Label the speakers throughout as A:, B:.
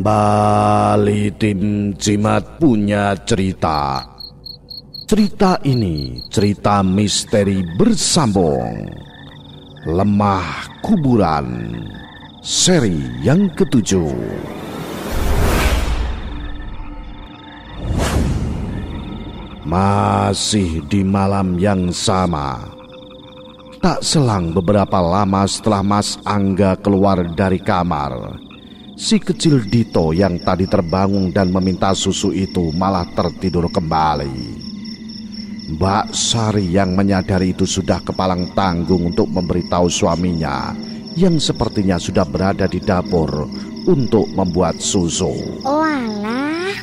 A: Kembali tim Cimat punya cerita. Cerita ini cerita misteri bersambung. Lemah kuburan. Seri yang ketujuh. Masih di malam yang sama. Tak selang beberapa lama setelah Mas Angga keluar dari kamar, si kecil Dito yang tadi terbangun dan meminta susu itu malah tertidur kembali. Mbak Sari yang menyadari itu sudah kepalang tanggung untuk memberitahu suaminya yang sepertinya sudah berada di dapur untuk membuat susu. Oh alah,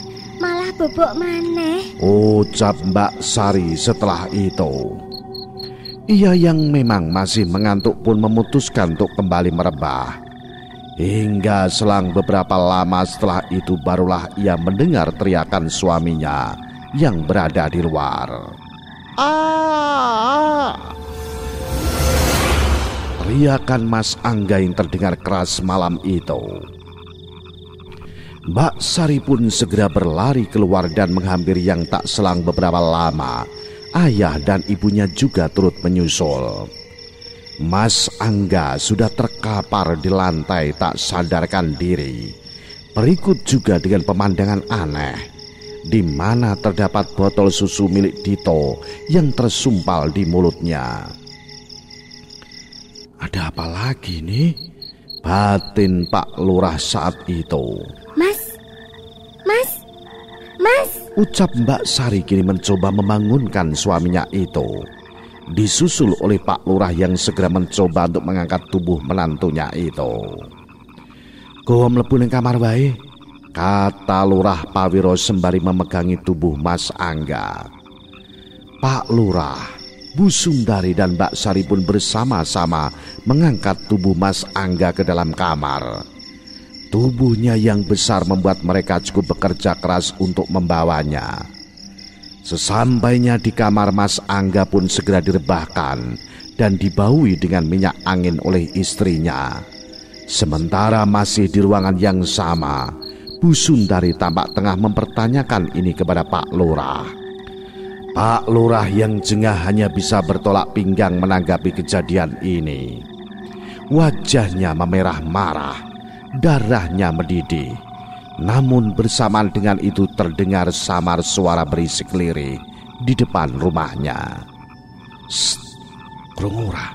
A: malah bobok maneh. Ucap Mbak Sari setelah itu. Ia yang memang masih mengantuk pun memutuskan untuk kembali merebah Hingga selang beberapa lama setelah itu barulah ia mendengar teriakan suaminya yang berada di luar. Ah! Teriakan Mas Angga yang terdengar keras malam itu. Mbak Sari pun segera berlari keluar dan menghampiri yang tak selang beberapa lama. Ayah dan ibunya juga turut menyusul. Mas Angga sudah terkapar di lantai tak sadarkan diri. Berikut juga dengan pemandangan aneh, di mana terdapat botol susu milik Dito yang tersumpal di mulutnya. Ada apa lagi nih? Batin Pak Lurah saat itu. Mas, mas, mas. Ucap Mbak Sari kini mencoba membangunkan suaminya itu disusul oleh Pak Lurah yang segera mencoba untuk mengangkat tubuh menantunya itu. Gowo mlebu ning kamar wae, kata Lurah Pawiro sembari memegangi tubuh Mas Angga. Pak Lurah, Bu Sundari dan Mbak Sari pun bersama-sama mengangkat tubuh Mas Angga ke dalam kamar. Tubuhnya yang besar membuat mereka cukup bekerja keras untuk membawanya. Sesampainya di kamar Mas Angga pun segera direbahkan dan dibaui dengan minyak angin oleh istrinya. Sementara masih di ruangan yang sama, Bu Sundari tampak tengah mempertanyakan ini kepada Pak Lurah. Pak Lurah yang jengah hanya bisa bertolak pinggang menanggapi kejadian ini. Wajahnya memerah marah, darahnya mendidih. Namun bersamaan dengan itu terdengar samar suara berisik lirih di depan rumahnya. Krungura,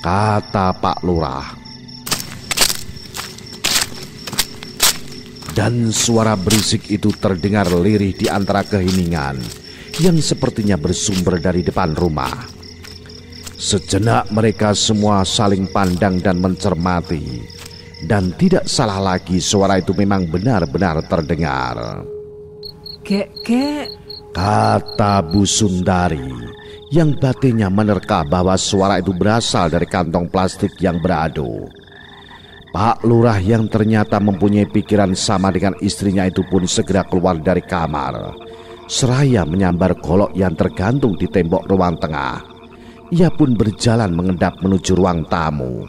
A: kata Pak Lurah. Dan suara berisik itu terdengar lirih di antara keheningan yang sepertinya bersumber dari depan rumah. Sejenak mereka semua saling pandang dan mencermati dan tidak salah lagi suara itu memang benar-benar terdengar. Kek, kek. Kata Bu Sundari yang batinnya menerka bahwa suara itu berasal dari kantong plastik yang beradu. Pak Lurah yang ternyata mempunyai pikiran sama dengan istrinya itu pun segera keluar dari kamar. Seraya menyambar golok yang tergantung di tembok ruang tengah. Ia pun berjalan mengendap menuju ruang tamu.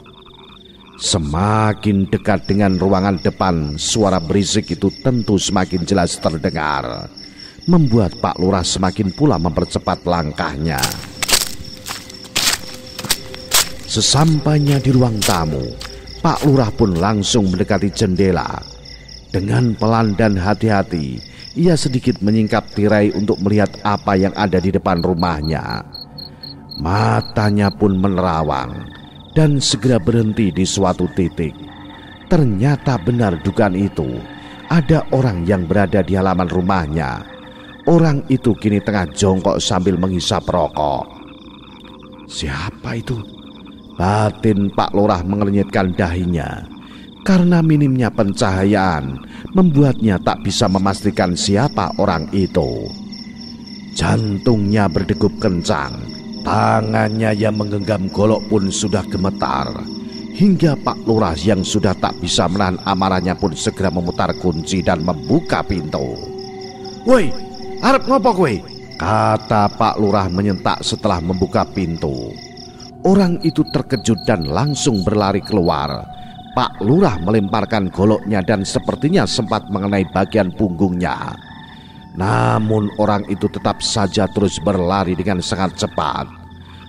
A: Semakin dekat dengan ruangan depan, suara berisik itu tentu semakin jelas terdengar. Membuat Pak Lurah semakin pula mempercepat langkahnya. Sesampainya di ruang tamu, Pak Lurah pun langsung mendekati jendela. Dengan pelan dan hati-hati, ia sedikit menyingkap tirai untuk melihat apa yang ada di depan rumahnya. Matanya pun menerawang dan segera berhenti di suatu titik. Ternyata benar dugaan itu. Ada orang yang berada di halaman rumahnya. Orang itu kini tengah jongkok sambil menghisap rokok. Siapa itu? Batin Pak Lurah mengernyitkan dahinya. Karena minimnya pencahayaan, membuatnya tak bisa memastikan siapa orang itu. Jantungnya berdegup kencang Tangannya yang menggenggam golok pun sudah gemetar. Hingga Pak Lurah yang sudah tak bisa menahan amarahnya pun segera memutar kunci dan membuka pintu. Woi, harap ngopo kowe? Kata Pak Lurah menyentak setelah membuka pintu. Orang itu terkejut dan langsung berlari keluar. Pak Lurah melemparkan goloknya dan sepertinya sempat mengenai bagian punggungnya. Namun orang itu tetap saja terus berlari dengan sangat cepat.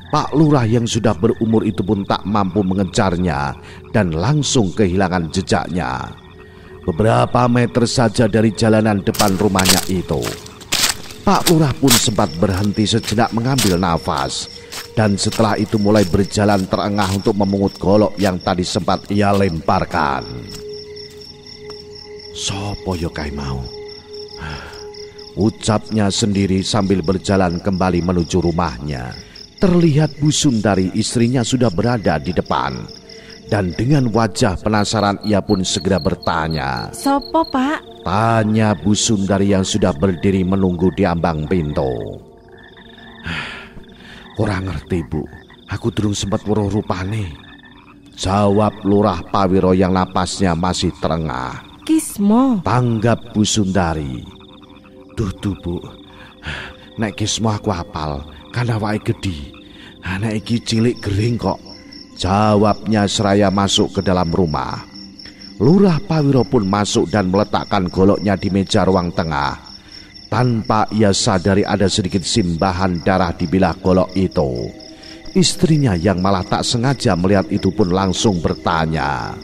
A: Pak Lurah yang sudah berumur itu pun tak mampu mengejarnya dan langsung kehilangan jejaknya. Beberapa meter saja dari jalanan depan rumahnya itu. Pak Lurah pun sempat berhenti sejenak mengambil nafas dan setelah itu mulai berjalan terengah untuk memungut golok yang tadi sempat ia lemparkan. Sopo yo mau? Ah, Ucapnya sendiri sambil berjalan kembali menuju rumahnya. Terlihat Bu Sundari istrinya sudah berada di depan. Dan dengan wajah penasaran ia pun segera bertanya. Sopo pak? Tanya Bu Sundari yang sudah berdiri menunggu di ambang pintu. Kurang ngerti bu, aku turun sempat rupa nih. Jawab Lurah Pawiro yang napasnya masih terengah. Kismo. Tanggap Bu Sundari butuh Bu. Nek ki semua aku apal karena wae gedhi. Nek iki cilik gering kok. Jawabnya seraya masuk ke dalam rumah. Lurah Pawiro pun masuk dan meletakkan goloknya di meja ruang tengah. Tanpa ia sadari ada sedikit simbahan darah di bilah golok itu. Istrinya yang malah tak sengaja melihat itu pun langsung bertanya.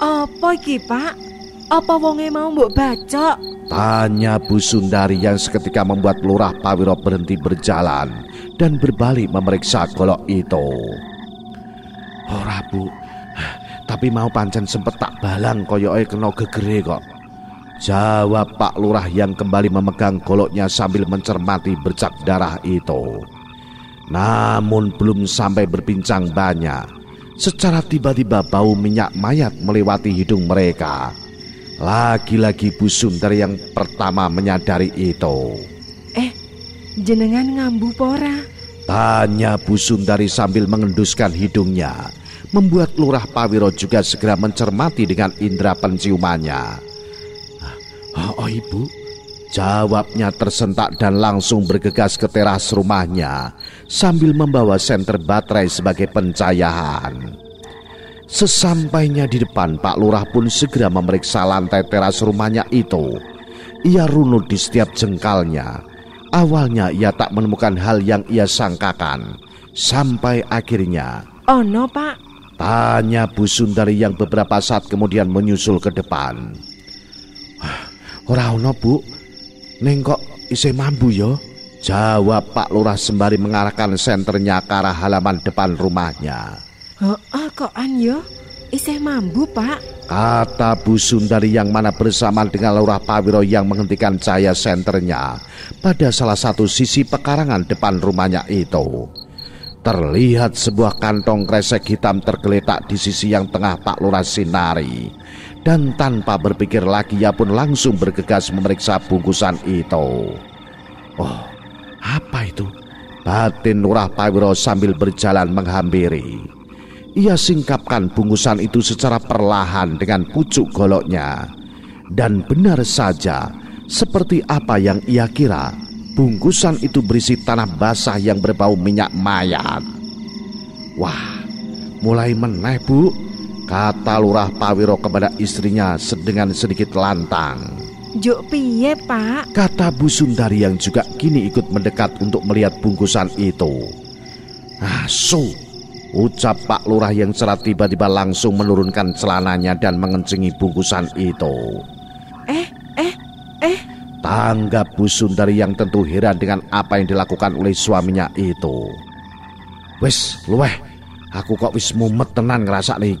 A: Apa iki, Pak? Apa wonge mau mbok baca? Tanya Bu Sundari yang seketika membuat lurah Pawiro berhenti berjalan dan berbalik memeriksa golok itu. Ora Bu, tapi mau pancen sempet tak balang koyoke kena gegere kok. Jawab Pak Lurah yang kembali memegang goloknya sambil mencermati bercak darah itu. Namun belum sampai berbincang banyak, secara tiba-tiba bau minyak mayat melewati hidung mereka lagi-lagi Bu Sunter yang pertama menyadari itu. Eh, jenengan ngambu pora? Tanya Bu Sundari sambil mengenduskan hidungnya. Membuat Lurah Pawiro juga segera mencermati dengan indera penciumannya. Oh, oh ibu, jawabnya tersentak dan langsung bergegas ke teras rumahnya sambil membawa senter baterai sebagai pencahayaan. Sesampainya di depan, Pak Lurah pun segera memeriksa lantai teras rumahnya itu. Ia runut di setiap jengkalnya. Awalnya ia tak menemukan hal yang ia sangkakan. Sampai akhirnya... Oh no pak. Tanya Bu Sundari yang beberapa saat kemudian menyusul ke depan. Ah, Orang no bu, neng kok isi mambu yo? Ya? Jawab Pak Lurah sembari mengarahkan senternya ke arah halaman depan rumahnya. Oh, kok yo. Isih mambu, Pak. Kata Bu Sundari yang mana bersama dengan Lurah Pawiro yang menghentikan cahaya senternya pada salah satu sisi pekarangan depan rumahnya itu. Terlihat sebuah kantong kresek hitam tergeletak di sisi yang tengah Pak Lurah Sinari. Dan tanpa berpikir lagi ia pun langsung bergegas memeriksa bungkusan itu. Oh, apa itu? Batin Lurah Pawiro sambil berjalan menghampiri. Ia singkapkan bungkusan itu secara perlahan dengan pucuk goloknya. Dan benar saja, seperti apa yang ia kira, bungkusan itu berisi tanah basah yang berbau minyak mayat. Wah, mulai meneh bu, kata Lurah Pawiro kepada istrinya dengan sedikit lantang. Juk piye pak? Kata Bu Sundari yang juga kini ikut mendekat untuk melihat bungkusan itu. Ah, so, Ucap Pak Lurah yang serat tiba-tiba langsung menurunkan celananya dan mengencingi bungkusan itu. Eh, eh, eh. Tanggap Bu Sundari yang tentu heran dengan apa yang dilakukan oleh suaminya itu. Wes, luweh. Aku kok wis mumet tenan ngerasa nih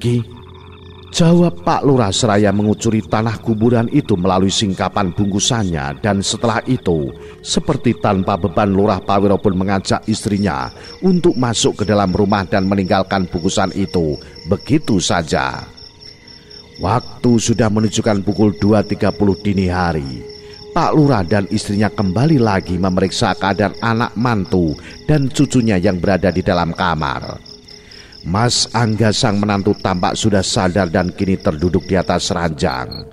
A: Jawab Pak Lurah seraya mengucuri tanah kuburan itu melalui singkapan bungkusannya dan setelah itu, seperti tanpa beban Lurah Pawiro pun mengajak istrinya untuk masuk ke dalam rumah dan meninggalkan bungkusan itu begitu saja. Waktu sudah menunjukkan pukul 2.30 dini hari. Pak Lurah dan istrinya kembali lagi memeriksa keadaan anak mantu dan cucunya yang berada di dalam kamar. Mas Angga sang menantu tampak sudah sadar dan kini terduduk di atas ranjang.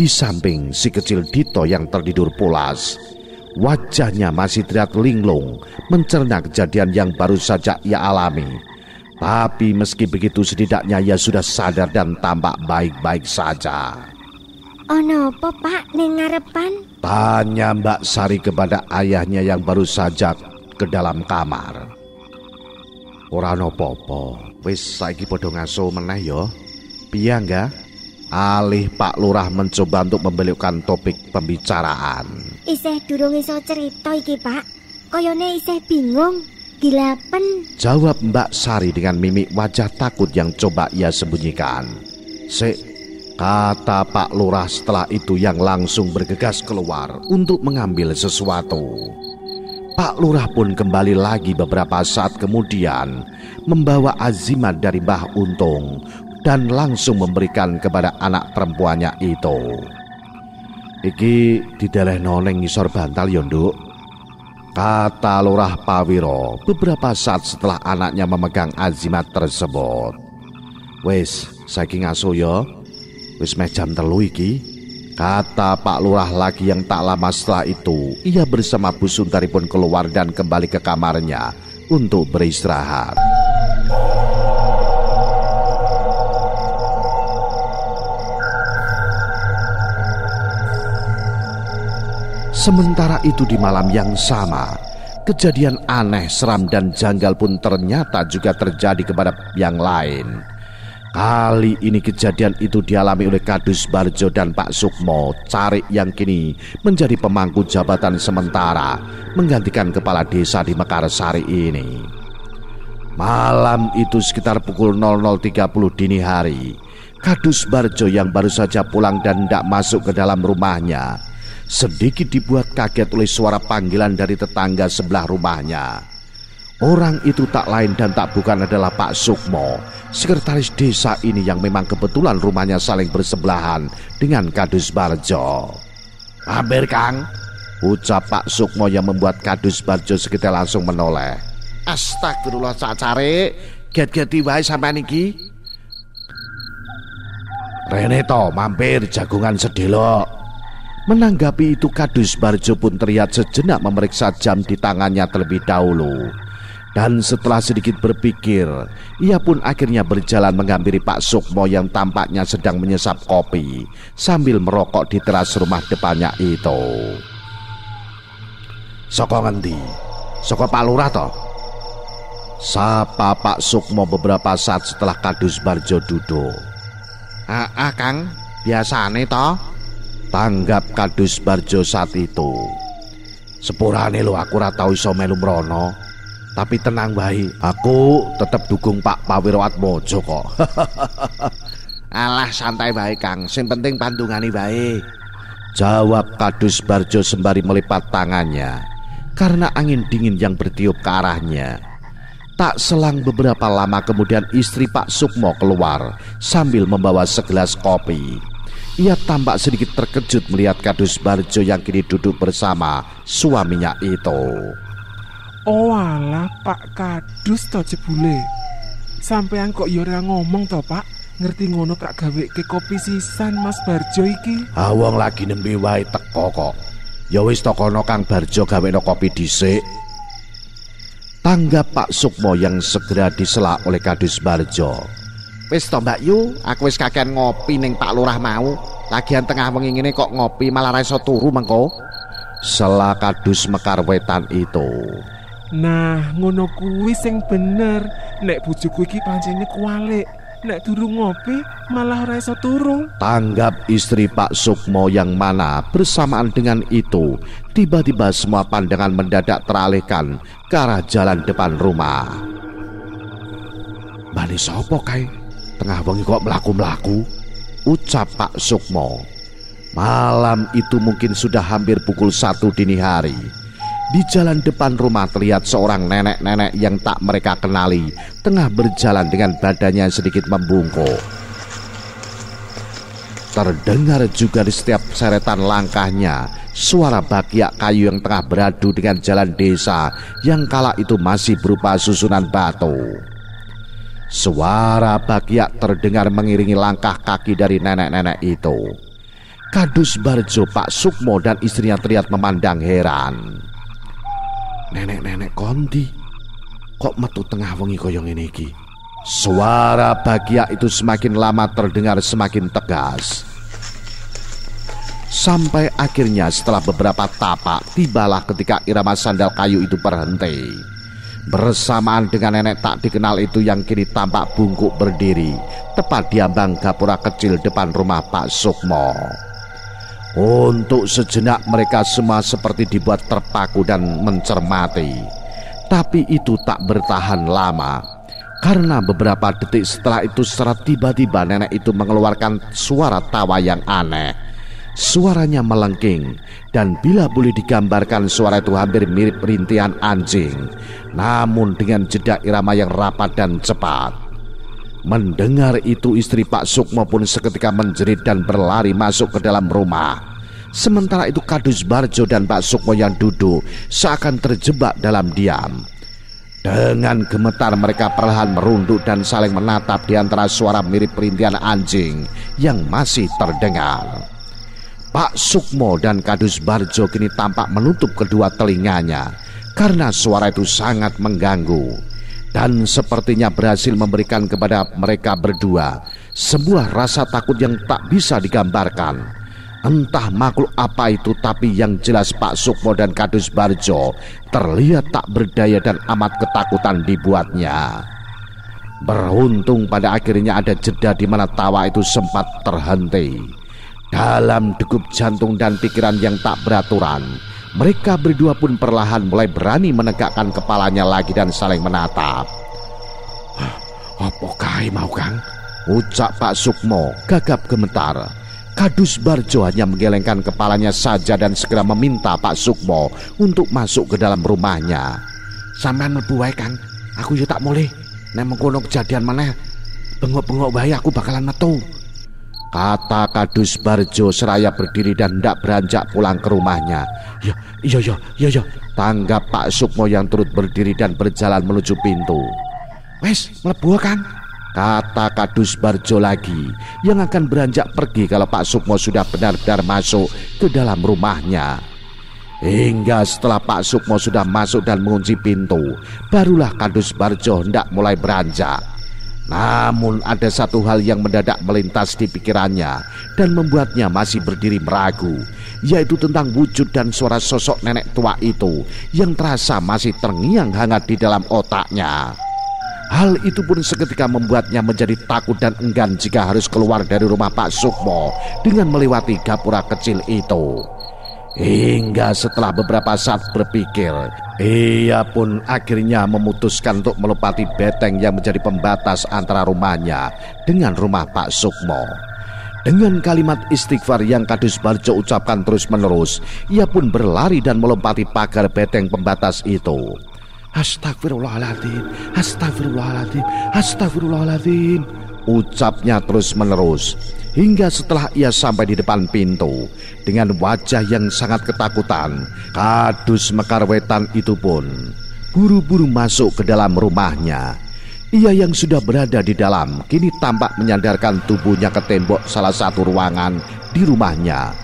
A: Di samping si kecil Dito yang tertidur pulas. Wajahnya masih terlihat linglung, mencerna kejadian yang baru saja ia alami. Tapi meski begitu setidaknya ia sudah sadar dan tampak baik-baik saja. Oh no, pak, neng ngarepan? Tanya Mbak Sari kepada ayahnya yang baru saja ke dalam kamar. Ora ana apa-apa. Wis saiki padha ngaso meneh ya. Piye enggak? Alih Pak Lurah mencoba untuk membelokkan topik pembicaraan. Isih durung iso cerita iki, Pak. Koyone isih bingung. Gilapen. Jawab Mbak Sari dengan mimik wajah takut yang coba ia sembunyikan. Sek, kata Pak Lurah setelah itu yang langsung bergegas keluar untuk mengambil sesuatu. Pak Lurah pun kembali lagi beberapa saat kemudian membawa azimat dari Mbah Untung dan langsung memberikan kepada anak perempuannya itu. Iki daerah noneng ngisor bantal yonduk. Ya, Kata Lurah Pawiro beberapa saat setelah anaknya memegang azimat tersebut. Wes, saya ngaso yo. Ya. Wis meh jam telu iki. Kata Pak Lurah lagi yang tak lama setelah itu, ia bersama Bu Suntari pun keluar dan kembali ke kamarnya untuk beristirahat. Sementara itu di malam yang sama, kejadian aneh, seram dan janggal pun ternyata juga terjadi kepada yang lain. Kali ini kejadian itu dialami oleh Kadus Barjo dan Pak Sukmo, Carik yang kini menjadi pemangku jabatan sementara, menggantikan kepala desa di Mekarsari ini. Malam itu sekitar pukul 00.30 dini hari, Kadus Barjo yang baru saja pulang dan tidak masuk ke dalam rumahnya, sedikit dibuat kaget oleh suara panggilan dari tetangga sebelah rumahnya. Orang itu tak lain dan tak bukan adalah Pak Sukmo, sekretaris desa ini yang memang kebetulan rumahnya saling bersebelahan dengan Kadus Barjo. Hampir Kang, ucap Pak Sukmo yang membuat Kadus Barjo seketika langsung menoleh. Astagfirullah saat cari, get get diwai sampai niki. Rene mampir jagungan sedih sedelok. Menanggapi itu Kadus Barjo pun terlihat sejenak memeriksa jam di tangannya terlebih dahulu. Dan setelah sedikit berpikir, ia pun akhirnya berjalan menghampiri Pak Sukmo yang tampaknya sedang menyesap kopi sambil merokok di teras rumah depannya itu. Soko ngendi? Soko Pak Lurah toh? Sapa Pak Sukmo beberapa saat setelah Kadus Barjo duduk. Ah, ah Kang, aneh toh? Tanggap Kadus Barjo saat itu. Sepurane lo aku ora tau iso melu mrono. Tapi tenang bayi aku tetap dukung Pak Mojo kok. Alah santai bae Kang, sing penting pandungane bayi Jawab Kadus Barjo sembari melipat tangannya karena angin dingin yang bertiup ke arahnya. Tak selang beberapa lama kemudian istri Pak Sukmo keluar sambil membawa segelas kopi. Ia tampak sedikit terkejut melihat Kadus Barjo yang kini duduk bersama suaminya itu. Oh Pak Kadus to jebule. Sampean kok yo ya ora ngomong to Pak? Ngerti ngono gawe ke kopi sisan Mas Barjo iki. Awang lagi nembe wae teko kok. Ya wis tokono Kang Barjo gawekno kopi dhisik. Tangga Pak Sukmo yang segera diselak oleh Kadus Barjo. Wis to Mbak Yu, aku wis kakean ngopi ning Pak Lurah mau. Lagian tengah wengi ngene kok ngopi malah ra iso turu mengko. Sela Kadus mekar wetan itu. Nah, ngono kuwi sing bener. Nek bojoku iki pancene kualik. Nek durung ngopi malah ora iso turu. Tanggap istri Pak Sukmo yang mana bersamaan dengan itu, tiba-tiba semua pandangan mendadak teralihkan ke arah jalan depan rumah. Bani sopo kae? Tengah wengi kok melaku-melaku? Ucap Pak Sukmo. Malam itu mungkin sudah hampir pukul satu dini hari. Di jalan depan rumah terlihat seorang nenek-nenek yang tak mereka kenali Tengah berjalan dengan badannya sedikit membungkuk Terdengar juga di setiap seretan langkahnya Suara bakiak kayu yang tengah beradu dengan jalan desa Yang kala itu masih berupa susunan batu Suara bakiak terdengar mengiringi langkah kaki dari nenek-nenek itu Kadus Barjo, Pak Sukmo dan istrinya terlihat memandang heran nenek-nenek konti kok metu tengah wengi koyong ini iki suara bahagia itu semakin lama terdengar semakin tegas sampai akhirnya setelah beberapa tapak tibalah ketika irama sandal kayu itu berhenti bersamaan dengan nenek tak dikenal itu yang kini tampak bungkuk berdiri tepat di ambang gapura kecil depan rumah Pak Sukmo. Untuk sejenak mereka semua seperti dibuat terpaku dan mencermati. Tapi itu tak bertahan lama. Karena beberapa detik setelah itu secara tiba-tiba nenek itu mengeluarkan suara tawa yang aneh. Suaranya melengking dan bila boleh digambarkan suara itu hampir mirip rintian anjing. Namun dengan jeda irama yang rapat dan cepat. Mendengar itu istri Pak Sukmo pun seketika menjerit dan berlari masuk ke dalam rumah. Sementara itu Kadus Barjo dan Pak Sukmo yang duduk seakan terjebak dalam diam. Dengan gemetar mereka perlahan merunduk dan saling menatap di antara suara mirip perintian anjing yang masih terdengar. Pak Sukmo dan Kadus Barjo kini tampak menutup kedua telinganya karena suara itu sangat mengganggu dan sepertinya berhasil memberikan kepada mereka berdua sebuah rasa takut yang tak bisa digambarkan. Entah makhluk apa itu tapi yang jelas Pak Sukmo dan Kadus Barjo terlihat tak berdaya dan amat ketakutan dibuatnya. Beruntung pada akhirnya ada jeda di mana tawa itu sempat terhenti. Dalam degup jantung dan pikiran yang tak beraturan, mereka berdua pun perlahan mulai berani menegakkan kepalanya lagi dan saling menatap. Ah, Apa kai mau kang? Ucap Pak Sukmo gagap gemetar. Kadus Barjo hanya menggelengkan kepalanya saja dan segera meminta Pak Sukmo untuk masuk ke dalam rumahnya. Sampean mlebu wae, Kang. Aku yo tak mulih. Nek mengkono kejadian mana? bengok-bengok bayi aku bakalan metu. Kata Kadus Barjo seraya berdiri dan tidak beranjak pulang ke rumahnya. Ya, iya, iya, iya, iya. Tanggap Pak Sukmo yang turut berdiri dan berjalan menuju pintu. Wes, melebu kan? Kata Kadus Barjo lagi yang akan beranjak pergi kalau Pak Sukmo sudah benar-benar masuk ke dalam rumahnya. Hingga setelah Pak Sukmo sudah masuk dan mengunci pintu, barulah Kadus Barjo hendak mulai beranjak. Namun ada satu hal yang mendadak melintas di pikirannya dan membuatnya masih berdiri meragu, yaitu tentang wujud dan suara sosok nenek tua itu yang terasa masih terngiang hangat di dalam otaknya. Hal itu pun seketika membuatnya menjadi takut dan enggan jika harus keluar dari rumah Pak Sukmo dengan melewati gapura kecil itu. Hingga setelah beberapa saat berpikir, ia pun akhirnya memutuskan untuk melepati beteng yang menjadi pembatas antara rumahnya dengan rumah Pak Sukmo. Dengan kalimat istighfar yang Kadus Barjo ucapkan terus-menerus, ia pun berlari dan melompati pagar beteng pembatas itu. Astagfirullahaladzim, astagfirullahaladzim, astagfirullahaladzim. Ucapnya terus-menerus. Hingga setelah ia sampai di depan pintu, dengan wajah yang sangat ketakutan, kadus mekar wetan itu pun buru-buru masuk ke dalam rumahnya. Ia yang sudah berada di dalam kini tampak menyandarkan tubuhnya ke tembok salah satu ruangan di rumahnya.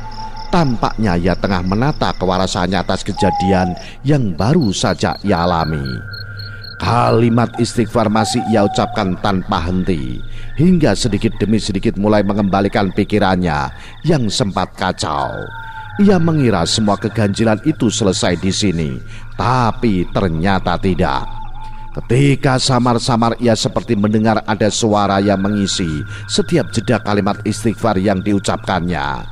A: Tampaknya ia tengah menata kewarasannya atas kejadian yang baru saja ia alami. Kalimat istighfar masih ia ucapkan tanpa henti hingga sedikit demi sedikit mulai mengembalikan pikirannya yang sempat kacau. Ia mengira semua keganjilan itu selesai di sini, tapi ternyata tidak. Ketika samar-samar ia seperti mendengar ada suara yang mengisi setiap jeda kalimat istighfar yang diucapkannya.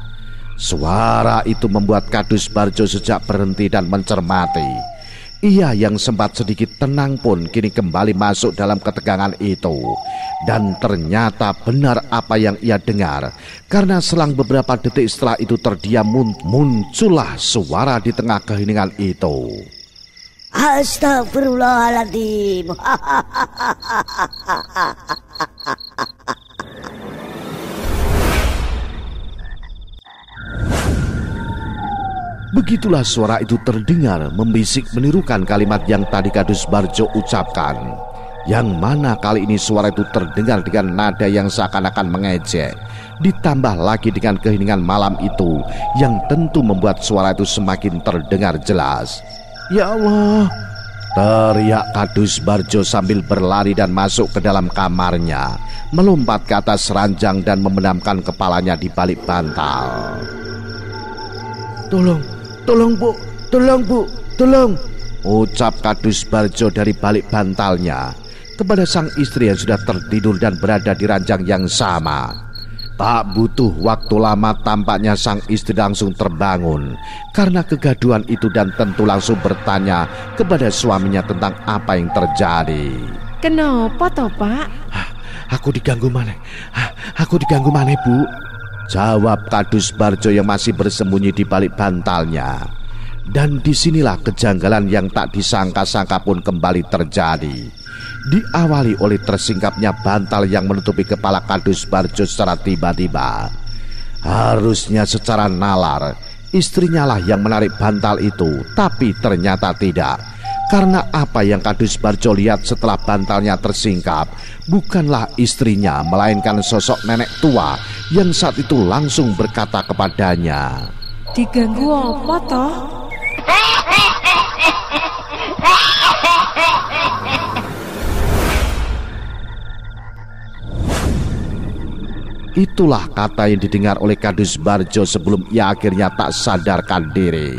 A: Suara itu membuat Kadus Barjo sejak berhenti dan mencermati. Ia yang sempat sedikit tenang pun kini kembali masuk dalam ketegangan itu. Dan ternyata benar apa yang ia dengar. Karena selang beberapa detik setelah itu terdiam muncullah suara di tengah keheningan itu. Astagfirullahaladzim. Begitulah suara itu terdengar membisik menirukan kalimat yang tadi Kadus Barjo ucapkan. Yang mana kali ini suara itu terdengar dengan nada yang seakan-akan mengejek. Ditambah lagi dengan keheningan malam itu yang tentu membuat suara itu semakin terdengar jelas. Ya Allah, Teriak Kadus Barjo sambil berlari dan masuk ke dalam kamarnya Melompat ke atas ranjang dan memenamkan kepalanya di balik bantal Tolong, Tolong bu, tolong bu, tolong. Ucap Kadus Barjo dari balik bantalnya kepada sang istri yang sudah tertidur dan berada di ranjang yang sama. Tak butuh waktu lama tampaknya sang istri langsung terbangun karena kegaduhan itu dan tentu langsung bertanya kepada suaminya tentang apa yang terjadi. Kenapa toh pak? Ah, aku diganggu mana? Ah, aku diganggu mana bu? Jawab Kadus Barjo yang masih bersembunyi di balik bantalnya. Dan disinilah kejanggalan yang tak disangka-sangka pun kembali terjadi. Diawali oleh tersingkapnya bantal yang menutupi kepala Kadus Barjo secara tiba-tiba. Harusnya secara nalar, istrinya lah yang menarik bantal itu, tapi ternyata tidak. Karena apa yang Kadus Barjo lihat setelah bantalnya tersingkap bukanlah istrinya, melainkan sosok nenek tua yang saat itu langsung berkata kepadanya, "Diganggu apa toh?" Itulah kata yang didengar oleh Kadus Barjo sebelum ia akhirnya tak sadarkan diri.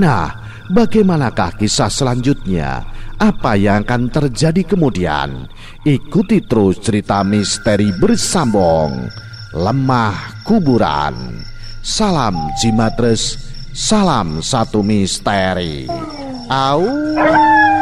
A: Nah, bagaimanakah kisah selanjutnya? apa yang akan terjadi kemudian. Ikuti terus cerita misteri bersambung. Lemah kuburan. Salam Jimatres, salam satu misteri. Au.